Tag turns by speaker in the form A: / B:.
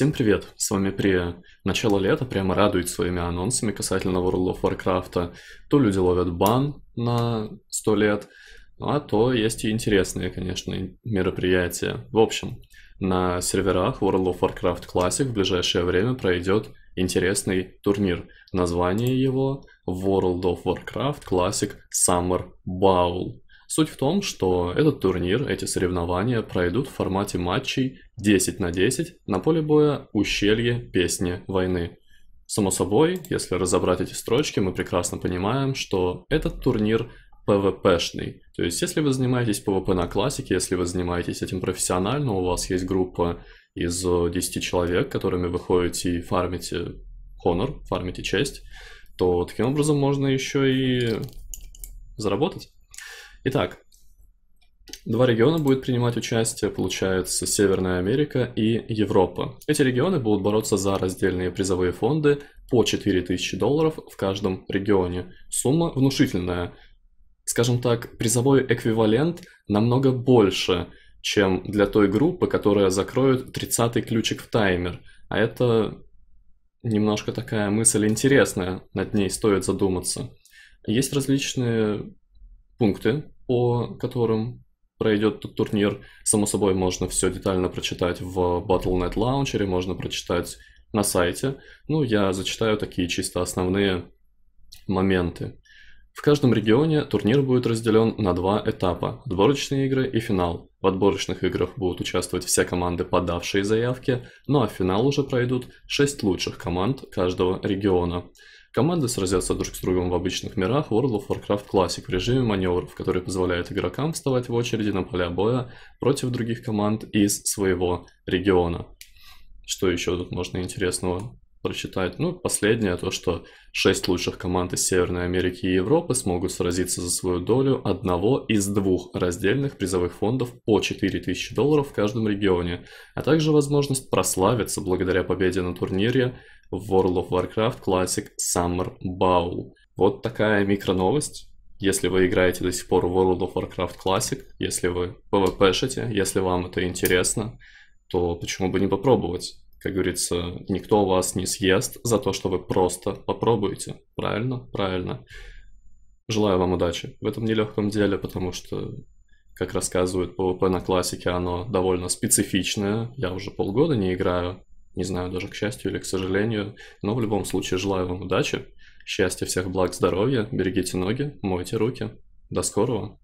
A: Всем привет! С вами при Начало лета прямо радует своими анонсами касательно World of Warcraft. То люди ловят бан на 100 лет, ну, а то есть и интересные, конечно, мероприятия. В общем, на серверах World of Warcraft Classic в ближайшее время пройдет интересный турнир. Название его World of Warcraft Classic Summer Bowl. Суть в том, что этот турнир, эти соревнования пройдут в формате матчей 10 на 10 на поле боя «Ущелье песни войны». Само собой, если разобрать эти строчки, мы прекрасно понимаем, что этот турнир PvP-шный. То есть, если вы занимаетесь PvP на классике, если вы занимаетесь этим профессионально, у вас есть группа из 10 человек, которыми вы ходите и фармите хонор, фармите честь, то таким образом можно еще и заработать. Итак, Два региона будут принимать участие, получается, Северная Америка и Европа. Эти регионы будут бороться за раздельные призовые фонды по 4000 долларов в каждом регионе. Сумма внушительная. Скажем так, призовой эквивалент намного больше, чем для той группы, которая закроет 30-й ключик в таймер. А это немножко такая мысль интересная, над ней стоит задуматься. Есть различные пункты, по которым пройдет турнир. Само собой, можно все детально прочитать в Battle.net лаунчере, можно прочитать на сайте. Ну, я зачитаю такие чисто основные моменты. В каждом регионе турнир будет разделен на два этапа – отборочные игры и финал. В отборочных играх будут участвовать все команды, подавшие заявки, ну а в финал уже пройдут 6 лучших команд каждого региона. Команды сразятся друг с другом в обычных мирах World of Warcraft Classic в режиме маневров, который позволяет игрокам вставать в очереди на поля боя против других команд из своего региона. Что еще тут можно интересного прочитать. Ну, последнее, то, что шесть лучших команд из Северной Америки и Европы смогут сразиться за свою долю одного из двух раздельных призовых фондов по 4000 долларов в каждом регионе, а также возможность прославиться благодаря победе на турнире в World of Warcraft Classic Summer Bowl. Вот такая микро-новость. Если вы играете до сих пор в World of Warcraft Classic, если вы PvP-шите, если вам это интересно, то почему бы не попробовать? как говорится, никто вас не съест за то, что вы просто попробуете. Правильно? Правильно. Желаю вам удачи в этом нелегком деле, потому что, как рассказывают PvP на классике, оно довольно специфичное. Я уже полгода не играю, не знаю даже к счастью или к сожалению, но в любом случае желаю вам удачи, счастья, всех благ, здоровья, берегите ноги, мойте руки. До скорого!